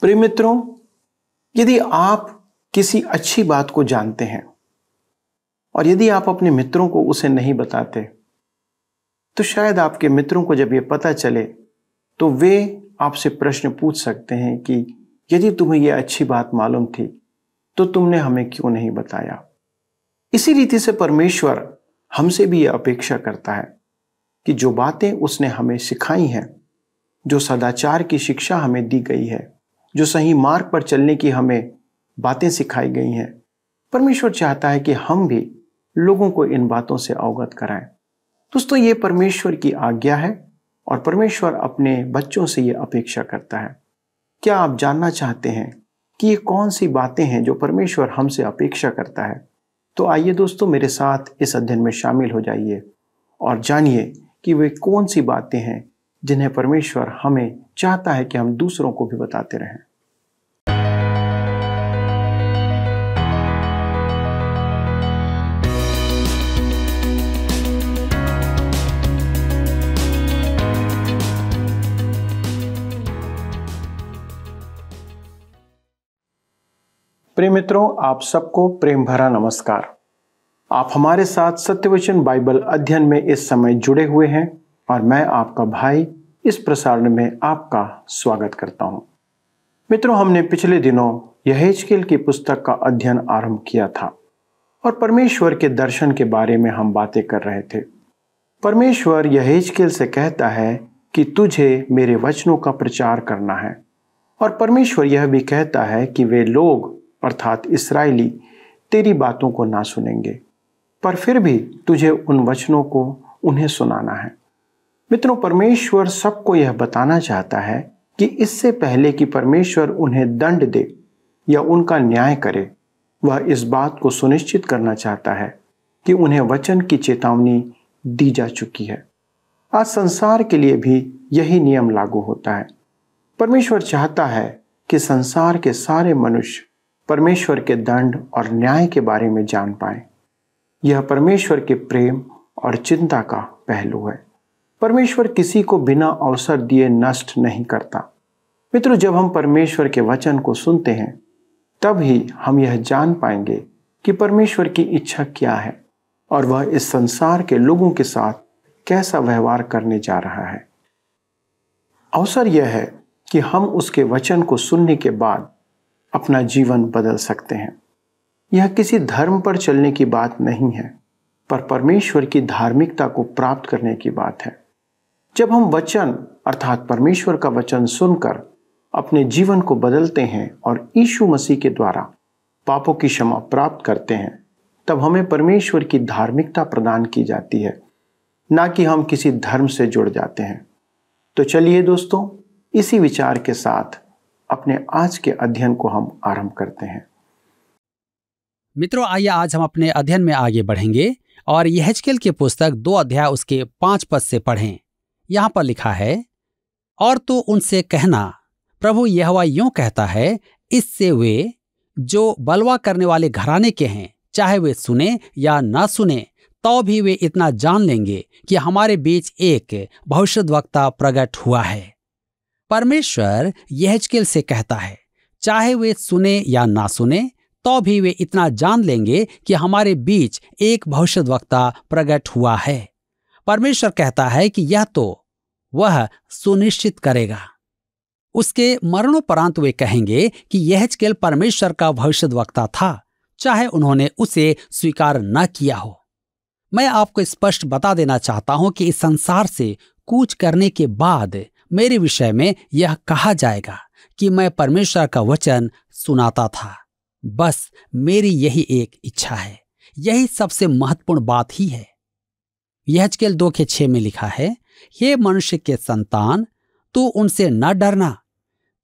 प्रिय मित्रों यदि आप किसी अच्छी बात को जानते हैं और यदि आप अपने मित्रों को उसे नहीं बताते तो शायद आपके मित्रों को जब ये पता चले तो वे आपसे प्रश्न पूछ सकते हैं कि यदि तुम्हें यह अच्छी बात मालूम थी तो तुमने हमें क्यों नहीं बताया इसी रीति से परमेश्वर हमसे भी यह अपेक्षा करता है कि जो बातें उसने हमें सिखाई हैं जो सदाचार की शिक्षा हमें दी गई है जो सही मार्ग पर चलने की हमें बातें सिखाई गई हैं परमेश्वर चाहता है कि हम भी लोगों को इन बातों से अवगत कराएं दोस्तों ये परमेश्वर की आज्ञा है और परमेश्वर अपने बच्चों से ये अपेक्षा करता है क्या आप जानना चाहते हैं कि ये कौन सी बातें हैं जो परमेश्वर हमसे अपेक्षा करता है तो आइए दोस्तों मेरे साथ इस अध्ययन में शामिल हो जाइए और जानिए कि वे कौन सी बातें हैं जिन्हें परमेश्वर हमें चाहता है कि हम दूसरों को भी बताते रहें प्रिय मित्रों आप सबको प्रेम भरा नमस्कार आप हमारे साथ सत्यवचन बाइबल अध्ययन में इस समय जुड़े हुए हैं और मैं आपका भाई इस प्रसारण में आपका स्वागत करता हूं मित्रों हमने पिछले दिनों यहेजकेल की पुस्तक का अध्ययन आरंभ किया था और परमेश्वर के दर्शन के बारे में हम बातें कर रहे थे परमेश्वर यहेजकेल से कहता है कि तुझे मेरे वचनों का प्रचार करना है और परमेश्वर यह भी कहता है कि वे लोग अर्थात इसराइली तेरी बातों को ना सुनेंगे पर फिर भी तुझे उन वचनों को उन्हें सुनाना है मित्रों परमेश्वर सबको यह बताना चाहता है कि इससे पहले कि परमेश्वर उन्हें दंड दे या उनका न्याय करे वह इस बात को सुनिश्चित करना चाहता है कि उन्हें वचन की चेतावनी दी जा चुकी है आज संसार के लिए भी यही नियम लागू होता है परमेश्वर चाहता है कि संसार के सारे मनुष्य परमेश्वर के दंड और न्याय के बारे में जान पाए यह परमेश्वर के प्रेम और चिंता का पहलू है परमेश्वर किसी को बिना अवसर दिए नष्ट नहीं करता मित्रों जब हम परमेश्वर के वचन को सुनते हैं तब ही हम यह जान पाएंगे कि परमेश्वर की इच्छा क्या है और वह इस संसार के लोगों के साथ कैसा व्यवहार करने जा रहा है अवसर यह है कि हम उसके वचन को सुनने के बाद अपना जीवन बदल सकते हैं यह किसी धर्म पर चलने की बात नहीं है पर परमेश्वर की धार्मिकता को प्राप्त करने की बात है जब हम वचन अर्थात परमेश्वर का वचन सुनकर अपने जीवन को बदलते हैं और यीशु मसीह के द्वारा पापों की क्षमा प्राप्त करते हैं तब हमें परमेश्वर की धार्मिकता प्रदान की जाती है ना कि हम किसी धर्म से जुड़ जाते हैं तो चलिए दोस्तों इसी विचार के साथ अपने आज के अध्ययन को हम आरंभ करते हैं मित्रों आइए आज हम अपने अध्ययन में आगे बढ़ेंगे और यहजकेल की पुस्तक दो अध्याय उसके पांच पद से पढ़ें यहां पर लिखा है और तो उनसे कहना प्रभु यहवा यूं कहता है इससे वे जो बलवा करने वाले घराने के हैं चाहे वे सुने या ना सुने तो भी वे इतना जान लेंगे कि हमारे बीच एक भविष्य वक्ता प्रकट हुआ है परमेश्वर यहजकेल से कहता है चाहे वे सुने या ना सुने तो भी वे इतना जान लेंगे कि हमारे बीच एक भविष्य वक्ता प्रकट हुआ है परमेश्वर कहता है कि यह तो वह सुनिश्चित करेगा उसके मरणोपरांत वे कहेंगे कि यहजकेल परमेश्वर का भविष्य वक्ता था चाहे उन्होंने उसे स्वीकार न किया हो मैं आपको स्पष्ट बता देना चाहता हूं कि इस संसार से कूच करने के बाद मेरे विषय में यह कहा जाएगा कि मैं परमेश्वर का वचन सुनाता था बस मेरी यही एक इच्छा है यही सबसे महत्वपूर्ण बात ही है यहजकेल दो के छे में लिखा है हे मनुष्य के संतान तू उनसे न डरना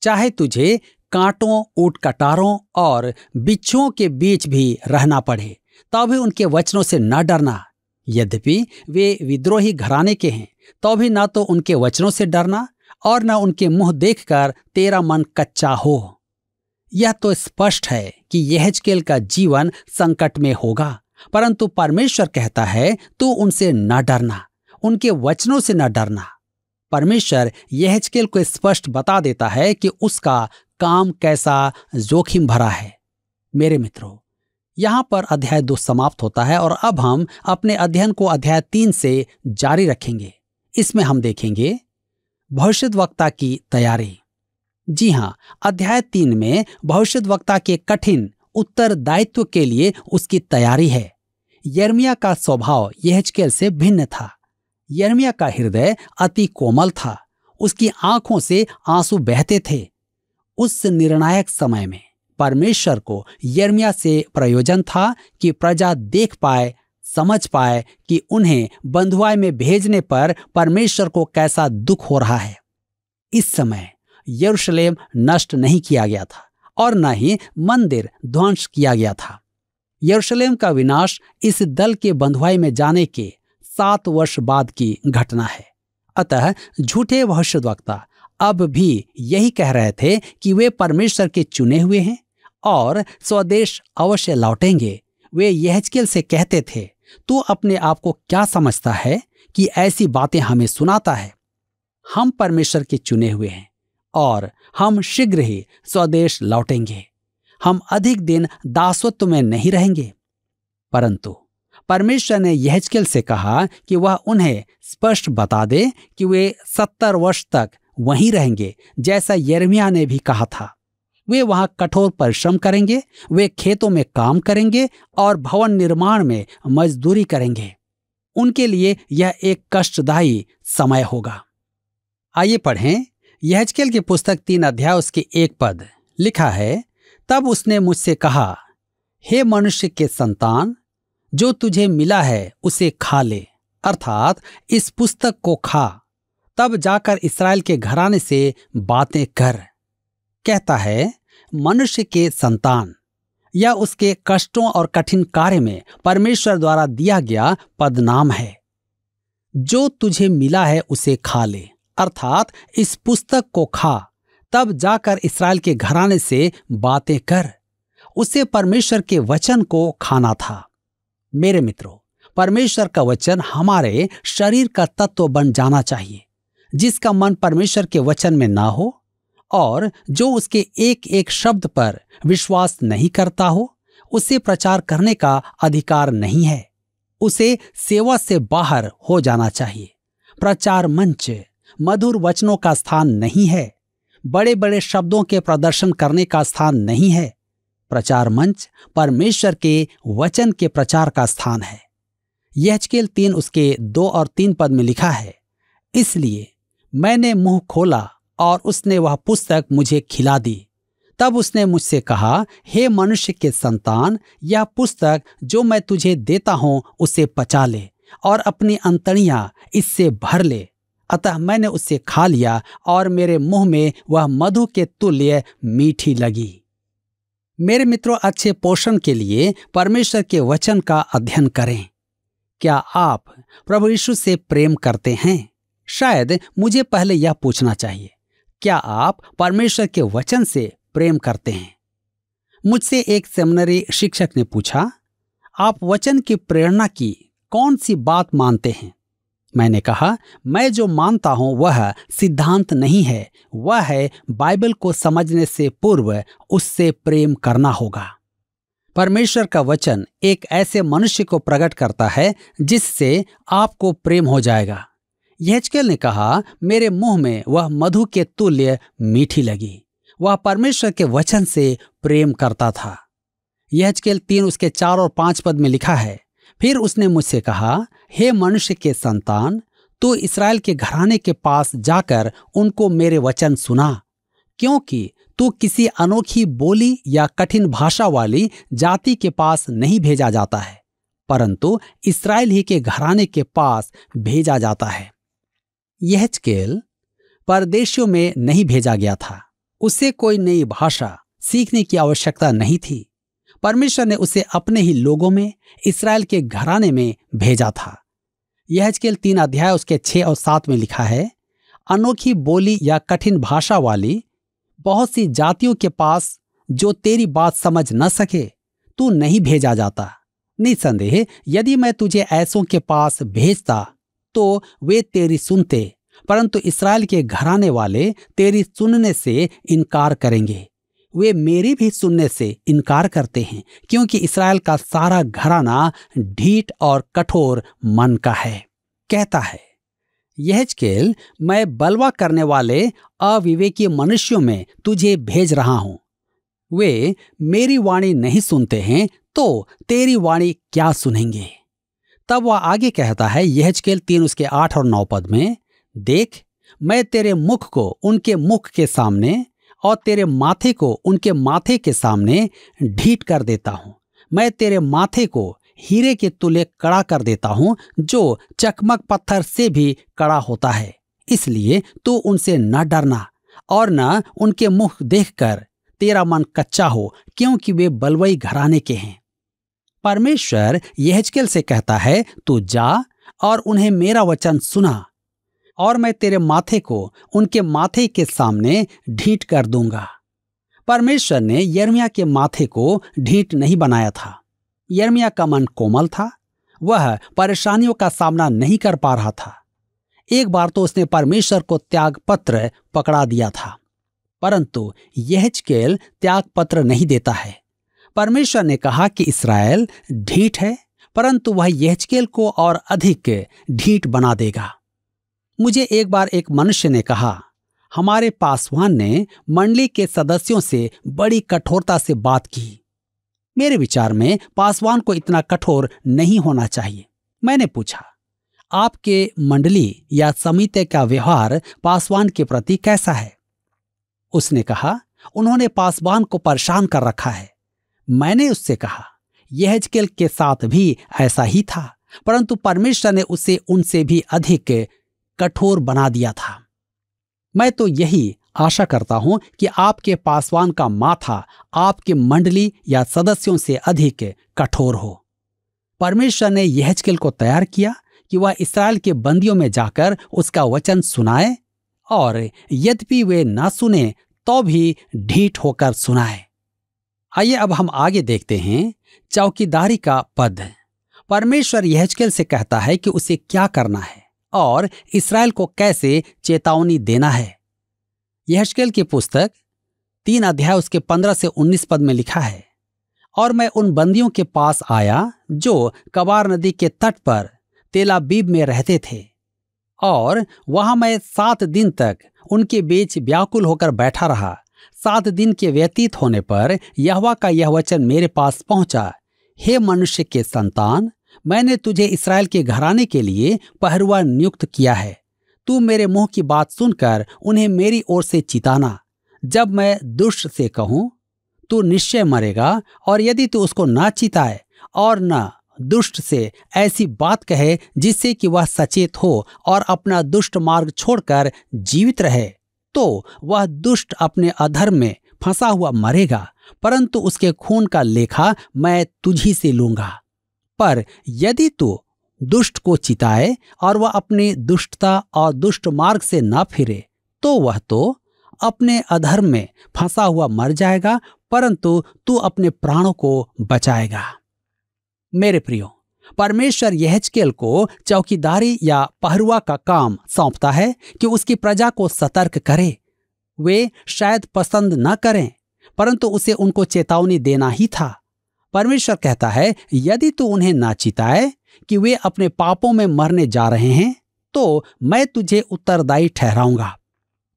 चाहे तुझे कांटों ऊट कटारों और बिच्छुओं के बीच भी रहना पड़े तब भी उनके वचनों से न डरना यद्यपि वे विद्रोही घराने के हैं तो भी ना तो उनके वचनों से डरना और न उनके मुंह देखकर तेरा मन कच्चा हो यह तो स्पष्ट है कि यहजकेल का जीवन संकट में होगा परंतु परमेश्वर कहता है तू उनसे न डरना उनके वचनों से न डरना परमेश्वर यहजकेल को स्पष्ट बता देता है कि उसका काम कैसा जोखिम भरा है मेरे मित्रों यहां पर अध्याय दो समाप्त होता है और अब हम अपने अध्ययन को अध्याय तीन से जारी रखेंगे इसमें हम देखेंगे भविष्य वक्ता की तैयारी जी हाँ अध्याय तीन में भविष्य वक्ता के कठिन उत्तरदायित्व के लिए उसकी तैयारी है यर्मिया का स्वभाव यहजकेल से भिन्न था यर्मिया का हृदय अति कोमल था उसकी आंखों से आंसू बहते थे उस निर्णायक समय में परमेश्वर को यर्मिया से प्रयोजन था कि प्रजा देख पाए समझ पाए कि उन्हें बंधुआई में भेजने पर परमेश्वर को कैसा दुख हो रहा है इस समय यरूशलेम नष्ट नहीं किया गया था और न ही मंदिर ध्वंस किया गया था यरूशलेम का विनाश इस दल के बंधुआई में जाने के सात वर्ष बाद की घटना है अतः झूठे वक्ता अब भी यही कह रहे थे कि वे परमेश्वर के चुने हुए हैं और स्वदेश अवश्य लौटेंगे वे यहजकेल से कहते थे तो अपने आप को क्या समझता है कि ऐसी बातें हमें सुनाता है हम परमेश्वर के चुने हुए हैं और हम शीघ्र ही स्वदेश लौटेंगे हम अधिक दिन दासत्व में नहीं रहेंगे परंतु परमेश्वर ने यहजकेल से कहा कि वह उन्हें स्पष्ट बता दे कि वे सत्तर वर्ष तक वहीं रहेंगे जैसा यरमिया ने भी कहा था वे वहां कठोर परिश्रम करेंगे वे खेतों में काम करेंगे और भवन निर्माण में मजदूरी करेंगे उनके लिए यह एक कष्टदायी समय होगा आइए पढ़ें यहजकेल की पुस्तक तीन अध्याय उसके एक पद लिखा है तब उसने मुझसे कहा हे मनुष्य के संतान जो तुझे मिला है उसे खा ले अर्थात इस पुस्तक को खा तब जाकर इसराइल के घराने से बातें कर कहता है मनुष्य के संतान या उसके कष्टों और कठिन कार्य में परमेश्वर द्वारा दिया गया पदनाम है जो तुझे मिला है उसे खा ले अर्थात इस पुस्तक को खा तब जाकर इसराइल के घराने से बातें कर उसे परमेश्वर के वचन को खाना था मेरे मित्रों परमेश्वर का वचन हमारे शरीर का तत्व बन जाना चाहिए जिसका मन परमेश्वर के वचन में ना हो और जो उसके एक एक शब्द पर विश्वास नहीं करता हो उसे प्रचार करने का अधिकार नहीं है उसे सेवा से बाहर हो जाना चाहिए प्रचार मंच मधुर वचनों का स्थान नहीं है बड़े बड़े शब्दों के प्रदर्शन करने का स्थान नहीं है प्रचार मंच परमेश्वर के वचन के प्रचार का स्थान है यहल तीन उसके दो और तीन पद में लिखा है इसलिए मैंने मुंह खोला और उसने वह पुस्तक मुझे खिला दी तब उसने मुझसे कहा हे मनुष्य के संतान यह पुस्तक जो मैं तुझे देता हूँ उसे पचा ले और अपनी अंतड़िया इससे भर ले अतः मैंने उसे खा लिया और मेरे मुंह में वह मधु के तुल्य मीठी लगी मेरे मित्रों अच्छे पोषण के लिए परमेश्वर के वचन का अध्ययन करें क्या आप प्रभु यीशु से प्रेम करते हैं शायद मुझे पहले यह पूछना चाहिए क्या आप परमेश्वर के वचन से प्रेम करते हैं मुझसे एक सेमिनरी शिक्षक ने पूछा आप वचन की प्रेरणा की कौन सी बात मानते हैं मैंने कहा मैं जो मानता हूं वह सिद्धांत नहीं है वह है बाइबल को समझने से पूर्व उससे प्रेम करना होगा परमेश्वर का वचन एक ऐसे मनुष्य को प्रकट करता है जिससे आपको प्रेम हो जाएगा यहल ने कहा मेरे मुंह में वह मधु के तुल्य मीठी लगी वह परमेश्वर के वचन से प्रेम करता था यहल तीन उसके चार और पांच पद में लिखा है फिर उसने मुझसे कहा हे मनुष्य के संतान तू इसराइल के घराने के पास जाकर उनको मेरे वचन सुना क्योंकि तू किसी अनोखी बोली या कठिन भाषा वाली जाति के पास नहीं भेजा जाता है परंतु इसराइल ही के घराने के पास भेजा जाता है यह स्केल परदेशियों में नहीं भेजा गया था उसे कोई नई भाषा सीखने की आवश्यकता नहीं थी परमेश्वर ने उसे अपने ही लोगों में इसराइल के घराने में भेजा था यह तीन अध्याय उसके छह और सात में लिखा है अनोखी बोली या कठिन भाषा वाली बहुत सी जातियों के पास जो तेरी बात समझ न सके तू नहीं भेजा जाता निसंदेह यदि मैं तुझे ऐसों के पास भेजता तो वे तेरी सुनते परंतु इसराइल के घराने वाले तेरी सुनने से इनकार करेंगे वे मेरी भी सुनने से इनकार करते हैं क्योंकि इसराइल का सारा घराना ढीठ और कठोर मन का है कहता है यह मैं बलवा करने वाले अविवेकी मनुष्यों में तुझे भेज रहा हूं वे मेरी वाणी नहीं सुनते हैं तो तेरी वाणी क्या सुनेंगे तब वह आगे कहता है यहजकेल तीन उसके आठ और नौ पद में देख मैं तेरे मुख को उनके मुख के सामने और तेरे माथे को उनके माथे के सामने ढीट कर देता हूँ मैं तेरे माथे को हीरे के तुले कड़ा कर देता हूँ जो चकमक पत्थर से भी कड़ा होता है इसलिए तू उनसे न डरना और न उनके मुख देखकर तेरा मन कच्चा हो क्योंकि वे बलवई घराने के हैं परमेश्वर यहजकेल से कहता है तू जा और उन्हें मेरा वचन सुना और मैं तेरे माथे को उनके माथे के सामने ढीट कर दूंगा परमेश्वर ने यर्मिया के माथे को ढीट नहीं बनाया था यर्मिया का मन कोमल था वह परेशानियों का सामना नहीं कर पा रहा था एक बार तो उसने परमेश्वर को त्याग पत्र पकड़ा दिया था परंतु यह त्याग पत्र नहीं देता है परमेश्वर ने कहा कि इसराइल ढीठ है परंतु वह यहचकेल को और अधिक ढीठ बना देगा मुझे एक बार एक मनुष्य ने कहा हमारे पासवान ने मंडली के सदस्यों से बड़ी कठोरता से बात की मेरे विचार में पासवान को इतना कठोर नहीं होना चाहिए मैंने पूछा आपके मंडली या समिति का व्यवहार पासवान के प्रति कैसा है उसने कहा उन्होंने पासवान को परेशान कर रखा है मैंने उससे कहा यहजकेल के साथ भी ऐसा ही था परंतु परमेश्वर ने उसे उनसे भी अधिक कठोर बना दिया था मैं तो यही आशा करता हूं कि आपके पासवान का माथा आपके मंडली या सदस्यों से अधिक कठोर हो परमेश्वर ने यहजकेल को तैयार किया कि वह इसराइल के बंदियों में जाकर उसका वचन सुनाए और यद्यपि वे ना सुने तो भी ढीठ होकर सुनाए आइए अब हम आगे देखते हैं चौकीदारी का पद परमेश्वर यहजकेल से कहता है कि उसे क्या करना है और इसराइल को कैसे चेतावनी देना है यहजकेल की पुस्तक तीन अध्याय उसके पंद्रह से उन्नीस पद में लिखा है और मैं उन बंदियों के पास आया जो कबार नदी के तट पर तेलाबीब में रहते थे और वहां मैं सात दिन तक उनके बीच व्याकुल होकर बैठा रहा सात दिन के व्यतीत होने पर यहवा का यह वचन मेरे पास पहुंचा हे मनुष्य के संतान मैंने तुझे इसराइल के घराने के लिए पहरुआ नियुक्त किया है तू मेरे मुंह की बात सुनकर उन्हें मेरी ओर से चिताना जब मैं दुष्ट से कहूं तू निश्चय मरेगा और यदि तू उसको ना चिताए और न दुष्ट से ऐसी बात कहे जिससे कि वह सचेत हो और अपना दुष्ट मार्ग छोड़कर जीवित रहे तो वह दुष्ट अपने अधर्म में फंसा हुआ मरेगा परंतु उसके खून का लेखा मैं तुझी से लूंगा पर यदि तू दुष्ट को चिताए और वह अपनी दुष्टता और दुष्ट मार्ग से न फिरे तो वह तो अपने अधर्म में फंसा हुआ मर जाएगा परंतु तू अपने प्राणों को बचाएगा मेरे प्रियो परमेश्वर यहजकेल को चौकीदारी या पहरुआ का काम सौंपता है कि उसकी प्रजा को सतर्क करे वे शायद पसंद न करें परंतु उसे उनको चेतावनी देना ही था परमेश्वर कहता है यदि तू उन्हें ना चिताए कि वे अपने पापों में मरने जा रहे हैं तो मैं तुझे उत्तरदायी ठहराऊंगा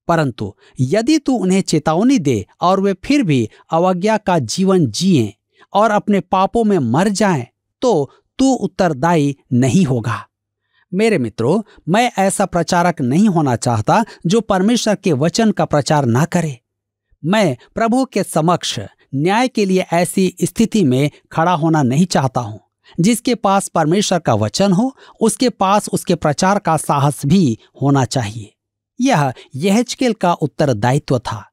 परंतु यदि तू उन्हें चेतावनी दे और वे फिर भी अवज्ञा का जीवन जिए और अपने पापों में मर जाएं, तो तू उत्तरदायी नहीं होगा मेरे मित्रों मैं ऐसा प्रचारक नहीं होना चाहता जो परमेश्वर के वचन का प्रचार ना करे मैं प्रभु के समक्ष न्याय के लिए ऐसी स्थिति में खड़ा होना नहीं चाहता हूं जिसके पास परमेश्वर का वचन हो उसके पास उसके प्रचार का साहस भी होना चाहिए यह यहचकेल का उत्तरदायित्व था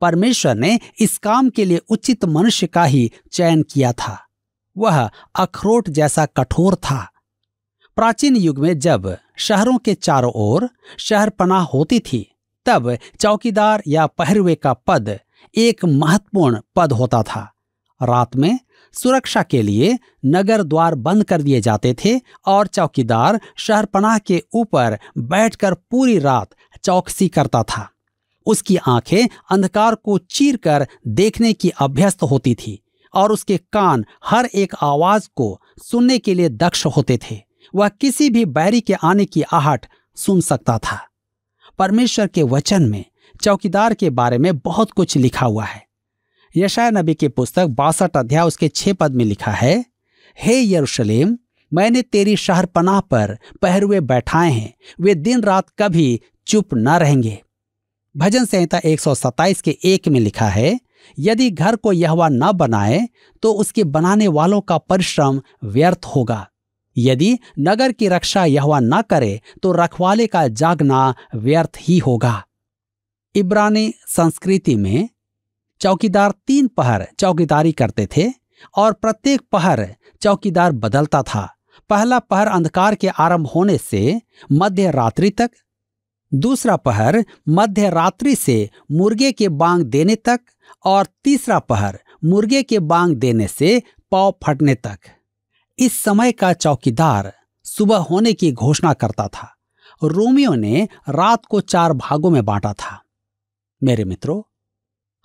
परमेश्वर ने इस काम के लिए उचित मनुष्य का ही चयन किया था वह अखरोट जैसा कठोर था प्राचीन युग में जब शहरों के चारों ओर शहर पनाह होती थी तब चौकीदार या पहरवे का पद एक महत्वपूर्ण पद होता था रात में सुरक्षा के लिए नगर द्वार बंद कर दिए जाते थे और चौकीदार शहरपनाह के ऊपर बैठकर पूरी रात चौकसी करता था उसकी आंखें अंधकार को चीरकर देखने की अभ्यस्त होती थी और उसके कान हर एक आवाज को सुनने के लिए दक्ष होते थे वह किसी भी बैरी के आने की आहट सुन सकता था परमेश्वर के वचन में चौकीदार के बारे में बहुत कुछ लिखा हुआ है यशाया नबी की पुस्तक बासठ अध्याय उसके छह पद में लिखा है हे यरूशलेम मैंने तेरी शहर पनाह पर पहरुए बैठाए हैं वे दिन रात कभी चुप न रहेंगे भजन संहिता एक के एक में लिखा है यदि घर को यहवा न बनाए तो उसके बनाने वालों का परिश्रम व्यर्थ होगा यदि नगर की रक्षा यहवा न करे तो रखवाले का जागना व्यर्थ ही होगा इब्रानी संस्कृति में चौकीदार तीन पहर चौकीदारी करते थे और प्रत्येक पहर चौकीदार बदलता था पहला पहर अंधकार के आरंभ होने से मध्य रात्रि तक दूसरा पहर मध्य रात्रि से मुर्गे के बांग देने तक और तीसरा पहर मुर्गे के बांग देने से पाव फटने तक इस समय का चौकीदार सुबह होने की घोषणा करता था रोमियो ने रात को चार भागों में बांटा था मेरे मित्रों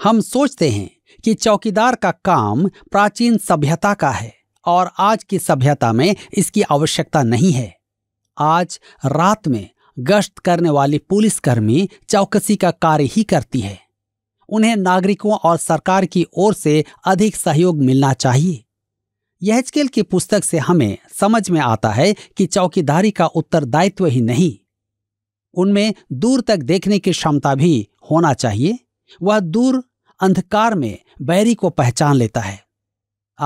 हम सोचते हैं कि चौकीदार का काम प्राचीन सभ्यता का है और आज की सभ्यता में इसकी आवश्यकता नहीं है आज रात में गश्त करने वाली पुलिसकर्मी चौकसी का कार्य ही करती है उन्हें नागरिकों और सरकार की ओर से अधिक सहयोग मिलना चाहिए यहजकेल की पुस्तक से हमें समझ में आता है कि चौकीदारी का उत्तरदायित्व ही नहीं उनमें दूर तक देखने की क्षमता भी होना चाहिए वह दूर अंधकार में बैरी को पहचान लेता है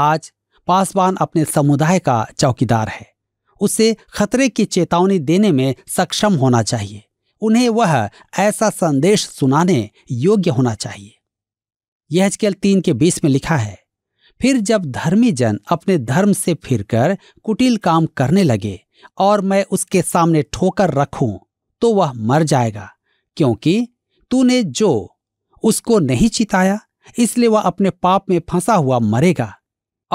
आज पासवान अपने समुदाय का चौकीदार है उसे खतरे की चेतावनी देने में सक्षम होना चाहिए उन्हें वह ऐसा संदेश सुनाने योग्य होना चाहिए यह आजकल तीन के बीस में लिखा है फिर जब धर्मी जन अपने धर्म से फिरकर कुटिल काम करने लगे और मैं उसके सामने ठोकर रखूं तो वह मर जाएगा क्योंकि तूने जो उसको नहीं चिताया इसलिए वह अपने पाप में फंसा हुआ मरेगा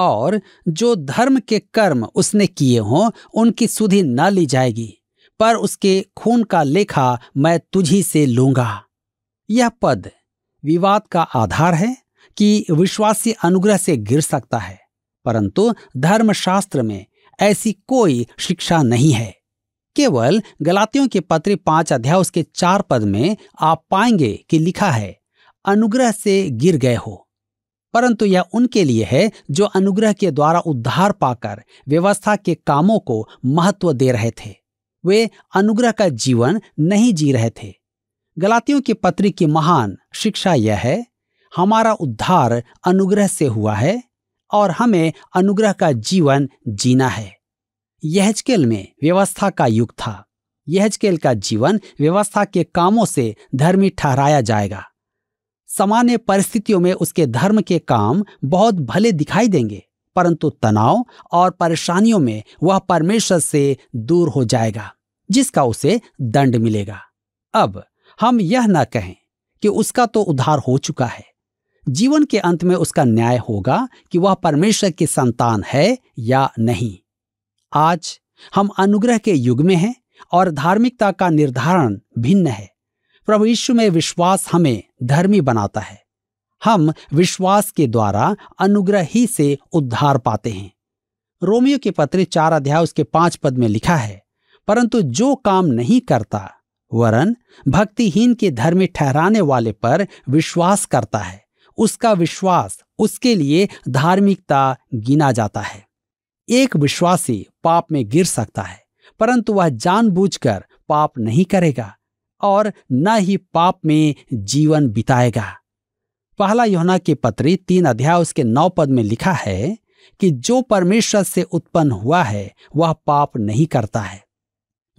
और जो धर्म के कर्म उसने किए हों उनकी सुधि न ली जाएगी पर उसके खून का लेखा मैं तुझी से लूंगा यह पद विवाद का आधार है कि विश्वासी अनुग्रह से गिर सकता है परंतु धर्मशास्त्र में ऐसी कोई शिक्षा नहीं है केवल गलातियों के पत्र पांच अध्याय उसके चार पद में आप पाएंगे कि लिखा है अनुग्रह से गिर गए हो परंतु यह उनके लिए है जो अनुग्रह के द्वारा उद्धार पाकर व्यवस्था के कामों को महत्व दे रहे थे वे अनुग्रह का जीवन नहीं जी रहे थे गलातियों की पत्री की महान शिक्षा यह है हमारा उद्धार अनुग्रह से हुआ है और हमें अनुग्रह का जीवन जीना है यहजकेल में व्यवस्था का युग था यहजकेल का जीवन व्यवस्था के कामों से धर्मी ठहराया जाएगा सामान्य परिस्थितियों में उसके धर्म के काम बहुत भले दिखाई देंगे परंतु तनाव और परेशानियों में वह परमेश्वर से दूर हो जाएगा जिसका उसे दंड मिलेगा अब हम यह न कहें कि उसका तो उद्धार हो चुका है जीवन के अंत में उसका न्याय होगा कि वह परमेश्वर की संतान है या नहीं आज हम अनुग्रह के युग में हैं और धार्मिकता का निर्धारण भिन्न है प्रभु यीशु में विश्वास हमें धर्मी बनाता है हम विश्वास के द्वारा अनुग्रह ही से उद्धार पाते हैं रोमियो के पत्र चार अध्याय उसके पांच पद में लिखा है परंतु जो काम नहीं करता वरन भक्तिहीन के धर्मी ठहराने वाले पर विश्वास करता है उसका विश्वास उसके लिए धार्मिकता गिना जाता है एक विश्वासी पाप में गिर सकता है परंतु वह जानबूझकर पाप नहीं करेगा और न ही पाप में जीवन बिताएगा पहला योना के पत्री तीन अध्याय उसके नौ पद में लिखा है कि जो परमेश्वर से उत्पन्न हुआ है वह पाप नहीं करता है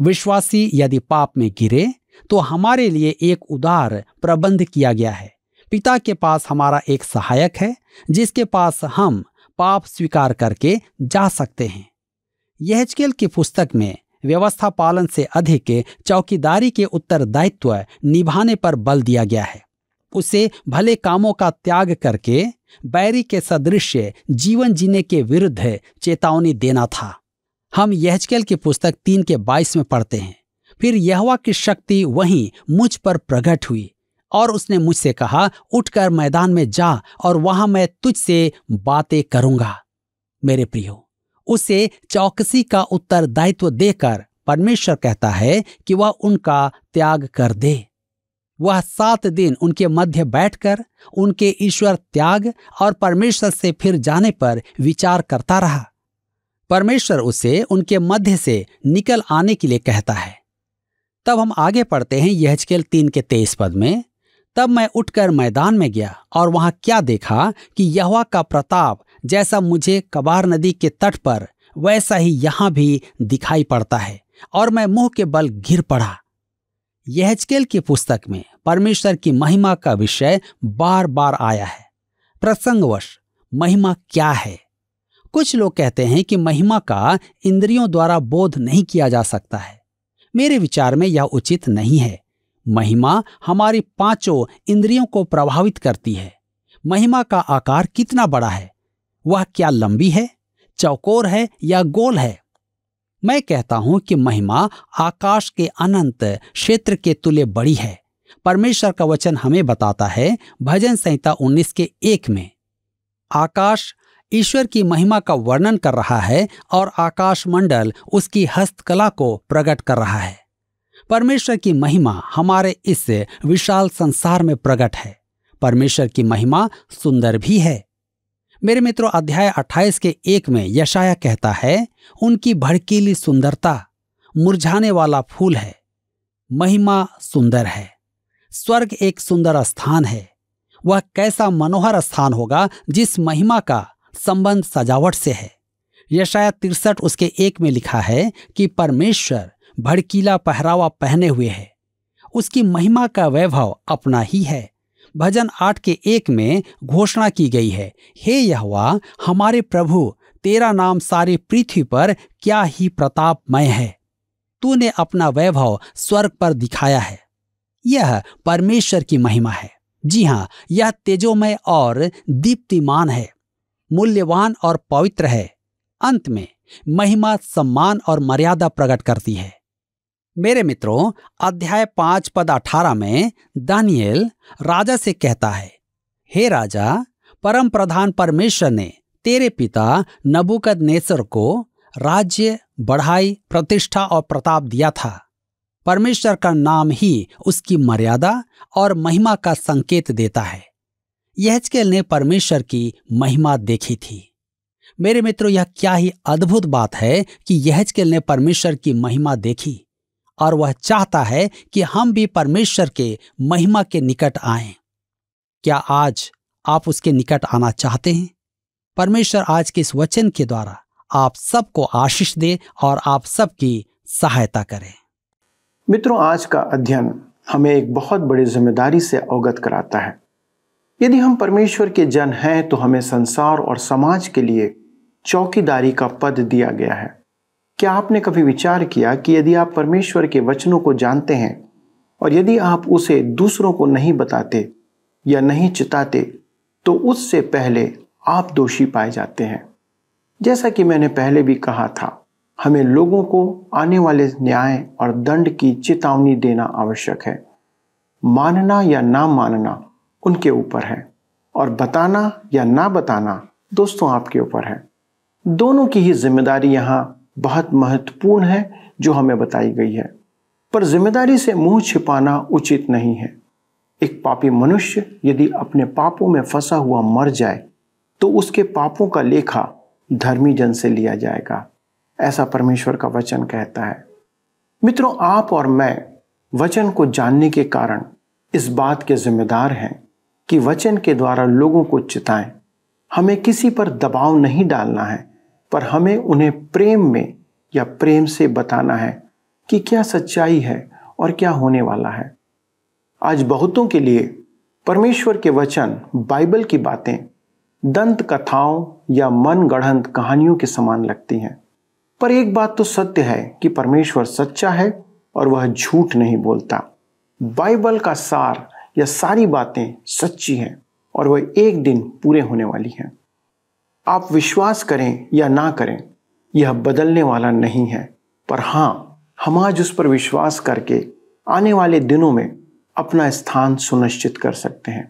विश्वासी यदि पाप में गिरे तो हमारे लिए एक उदार प्रबंध किया गया है पिता के पास हमारा एक सहायक है जिसके पास हम पाप स्वीकार करके जा सकते हैं यहजकेल की पुस्तक में व्यवस्था पालन से अधिक चौकीदारी के उत्तरदायित्व निभाने पर बल दिया गया है उसे भले कामों का त्याग करके बैरी के सदृश जीवन जीने के विरुद्ध चेतावनी देना था हम यहजकेल की पुस्तक तीन के बाईस में पढ़ते हैं फिर यहवा की शक्ति वहीं मुझ पर प्रकट हुई और उसने मुझसे कहा उठकर मैदान में जा और वहां मैं तुझसे बातें करूंगा मेरे प्रियो उसे चौकसी का उत्तरदायित्व देकर परमेश्वर कहता है कि वह उनका त्याग कर दे वह सात दिन उनके मध्य बैठकर उनके ईश्वर त्याग और परमेश्वर से फिर जाने पर विचार करता रहा परमेश्वर उसे उनके मध्य से निकल आने के लिए कहता है तब हम आगे पढ़ते हैं यहजकेल तीन के तेईस पद में तब मैं उठकर मैदान में गया और वहां क्या देखा कि यहवा का प्रताप जैसा मुझे कबार नदी के तट पर वैसा ही यहां भी दिखाई पड़ता है और मैं मुंह के बल गिर पड़ा यहजकेल की पुस्तक में परमेश्वर की महिमा का विषय बार बार आया है प्रसंगवश महिमा क्या है कुछ लोग कहते हैं कि महिमा का इंद्रियों द्वारा बोध नहीं किया जा सकता है मेरे विचार में यह उचित नहीं है महिमा हमारी पांचों इंद्रियों को प्रभावित करती है महिमा का आकार कितना बड़ा है वह क्या लंबी है चौकोर है या गोल है मैं कहता हूं कि महिमा आकाश के अनंत क्षेत्र के तुल्य बड़ी है परमेश्वर का वचन हमें बताता है भजन संहिता 19 के एक में आकाश ईश्वर की महिमा का वर्णन कर रहा है और आकाश मंडल उसकी हस्तकला को प्रकट कर रहा है परमेश्वर की महिमा हमारे इस विशाल संसार में प्रकट है परमेश्वर की महिमा सुंदर भी है मेरे मित्रों अध्याय 28 के एक में यशाया कहता है उनकी भड़कीली सुंदरता मुरझाने वाला फूल है महिमा सुंदर है स्वर्ग एक सुंदर स्थान है वह कैसा मनोहर स्थान होगा जिस महिमा का संबंध सजावट से है यशाया तिरसठ उसके एक में लिखा है कि परमेश्वर भड़कीला पहरावा पहने हुए है उसकी महिमा का वैभव अपना ही है भजन आठ के एक में घोषणा की गई है हे यहवा हमारे प्रभु तेरा नाम सारी पृथ्वी पर क्या ही प्रतापमय है तूने अपना वैभव स्वर्ग पर दिखाया है यह परमेश्वर की महिमा है जी हाँ यह तेजोमय और दीप्तिमान है मूल्यवान और पवित्र है अंत में महिमा सम्मान और मर्यादा प्रकट करती है मेरे मित्रों अध्याय पांच पद अठारह में दानियल राजा से कहता है हे राजा परम प्रधान परमेश्वर ने तेरे पिता नबुकद नेसर को राज्य बढ़ाई प्रतिष्ठा और प्रताप दिया था परमेश्वर का नाम ही उसकी मर्यादा और महिमा का संकेत देता है यहजकेल ने परमेश्वर की महिमा देखी थी मेरे मित्रों यह क्या ही अद्भुत बात है कि यहल ने परमेश्वर की महिमा देखी और वह चाहता है कि हम भी परमेश्वर के महिमा के निकट आए क्या आज आप उसके निकट आना चाहते हैं परमेश्वर आज के इस वचन के द्वारा आप सबको आशीष दे और आप सबकी सहायता करें मित्रों आज का अध्ययन हमें एक बहुत बड़ी जिम्मेदारी से अवगत कराता है यदि हम परमेश्वर के जन हैं तो हमें संसार और समाज के लिए चौकीदारी का पद दिया गया है क्या आपने कभी विचार किया कि यदि आप परमेश्वर के वचनों को जानते हैं और यदि आप उसे दूसरों को नहीं बताते या नहीं चिताते तो उससे पहले आप दोषी पाए जाते हैं जैसा कि मैंने पहले भी कहा था हमें लोगों को आने वाले न्याय और दंड की चेतावनी देना आवश्यक है मानना या ना मानना उनके ऊपर है और बताना या ना बताना दोस्तों आपके ऊपर है दोनों की ही जिम्मेदारी यहाँ बहुत महत्वपूर्ण है जो हमें बताई गई है पर जिम्मेदारी से मुंह छिपाना उचित नहीं है एक पापी मनुष्य यदि अपने पापों में फंसा हुआ मर जाए तो उसके पापों का लेखा धर्मी जन से लिया जाएगा ऐसा परमेश्वर का वचन कहता है मित्रों आप और मैं वचन को जानने के कारण इस बात के जिम्मेदार हैं कि वचन के द्वारा लोगों को चिताएं हमें किसी पर दबाव नहीं डालना है पर हमें उन्हें प्रेम में या प्रेम से बताना है कि क्या सच्चाई है और क्या होने वाला है आज बहुतों के लिए परमेश्वर के वचन बाइबल की बातें दंत कथाओं या मन गढ़ंत कहानियों के समान लगती हैं पर एक बात तो सत्य है कि परमेश्वर सच्चा है और वह झूठ नहीं बोलता बाइबल का सार या सारी बातें सच्ची हैं और वह एक दिन पूरे होने वाली हैं आप विश्वास करें या ना करें यह बदलने वाला नहीं है पर हाँ हम आज उस पर विश्वास करके आने वाले दिनों में अपना स्थान सुनिश्चित कर सकते हैं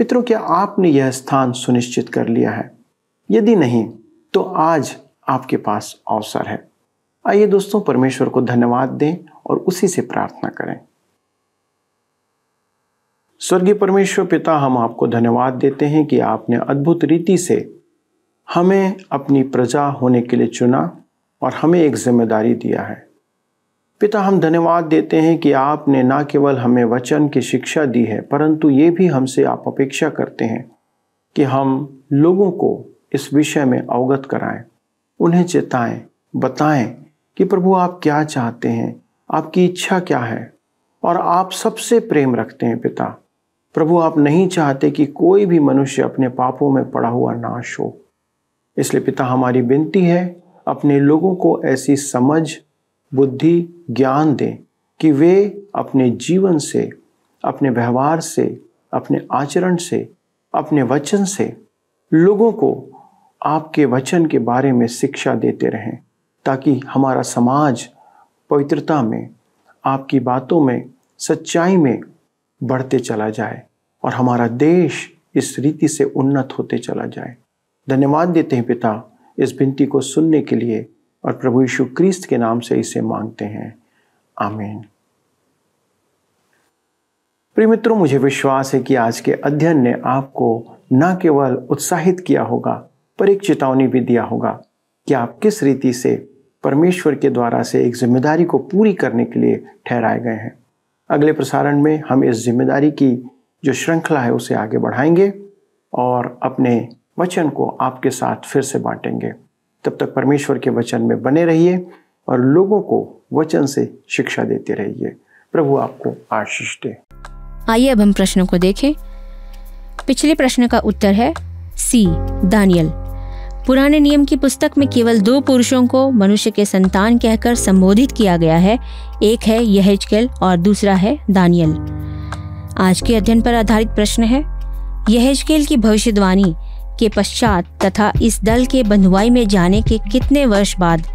मित्रों क्या आपने यह स्थान सुनिश्चित कर लिया है यदि नहीं तो आज आपके पास अवसर है आइए दोस्तों परमेश्वर को धन्यवाद दें और उसी से प्रार्थना करें स्वर्गीय परमेश्वर पिता हम आपको धन्यवाद देते हैं कि आपने अद्भुत रीति से हमें अपनी प्रजा होने के लिए चुना और हमें एक जिम्मेदारी दिया है पिता हम धन्यवाद देते हैं कि आपने ना केवल हमें वचन की शिक्षा दी है परंतु ये भी हमसे आप अपेक्षा करते हैं कि हम लोगों को इस विषय में अवगत कराएं उन्हें चेताएं बताएं कि प्रभु आप क्या चाहते हैं आपकी इच्छा क्या है और आप सबसे प्रेम रखते हैं पिता प्रभु आप नहीं चाहते कि कोई भी मनुष्य अपने पापों में पड़ा हुआ नाश हो इसलिए पिता हमारी विनती है अपने लोगों को ऐसी समझ बुद्धि ज्ञान दें कि वे अपने जीवन से अपने व्यवहार से अपने आचरण से अपने वचन से लोगों को आपके वचन के बारे में शिक्षा देते रहें ताकि हमारा समाज पवित्रता में आपकी बातों में सच्चाई में बढ़ते चला जाए और हमारा देश इस रीति से उन्नत होते चला जाए धन्यवाद देते हैं पिता इस बिनती को सुनने के लिए और प्रभु यीशु क्रिस्त के नाम से इसे मांगते हैं आमीन प्रिय मित्रों मुझे विश्वास है कि आज के अध्ययन ने आपको न केवल उत्साहित किया होगा पर एक चेतावनी भी दिया होगा कि आप किस रीति से परमेश्वर के द्वारा से एक जिम्मेदारी को पूरी करने के लिए ठहराए गए हैं अगले प्रसारण में हम इस जिम्मेदारी की जो श्रृंखला है उसे आगे बढ़ाएंगे और अपने वचन को आपके साथ फिर से बांटेंगे तब तक परमेश्वर के वचन में बने रहिए और लोगों को वचन से शिक्षा देते रहिए प्रभु आपको आशीष दे आइए अब हम प्रश्नों को देखें पिछले प्रश्न का उत्तर है सी दानियल पुराने नियम की पुस्तक में केवल दो पुरुषों को मनुष्य के संतान कहकर संबोधित किया गया है एक है यहेजकेल और दूसरा है दानियल आज के अध्ययन पर आधारित प्रश्न है यहेजकेल की भविष्यवाणी के पश्चात तथा इस दल के बंधुआई में जाने के कितने वर्ष बाद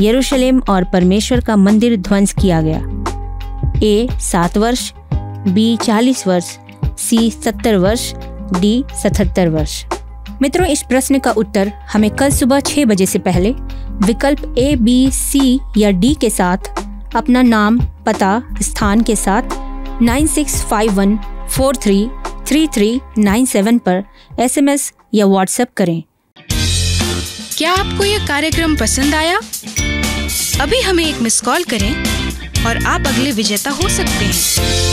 यरूशलेम और परमेश्वर का मंदिर ध्वंस किया गया ए सात वर्ष बी चालीस वर्ष सी सत्तर वर्ष डी सतहत्तर वर्ष मित्रों इस प्रश्न का उत्तर हमें कल सुबह छह बजे से पहले विकल्प ए बी सी या डी के साथ अपना नाम पता स्थान के साथ nine six five one four three 3397 पर एसएमएस या व्हाट्सएप करें क्या आपको यह कार्यक्रम पसंद आया अभी हमें एक मिस कॉल करें और आप अगले विजेता हो सकते हैं